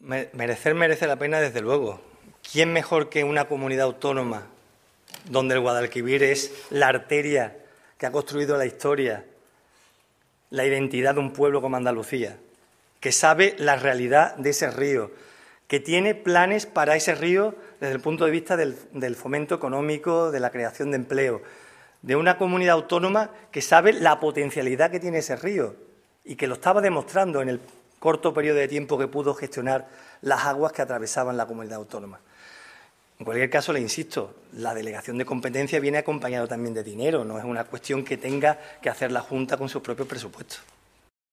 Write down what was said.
Merecer merece la pena, desde luego. ¿Quién mejor que una comunidad autónoma donde el Guadalquivir es la arteria que ha construido la historia, la identidad de un pueblo como Andalucía, que sabe la realidad de ese río, que tiene planes para ese río desde el punto de vista del, del fomento económico, de la creación de empleo, de una comunidad autónoma que sabe la potencialidad que tiene ese río y que lo estaba demostrando en el corto periodo de tiempo que pudo gestionar las aguas que atravesaban la comunidad autónoma. En cualquier caso, le insisto, la delegación de competencia viene acompañada también de dinero, no es una cuestión que tenga que hacer la Junta con sus propios presupuestos.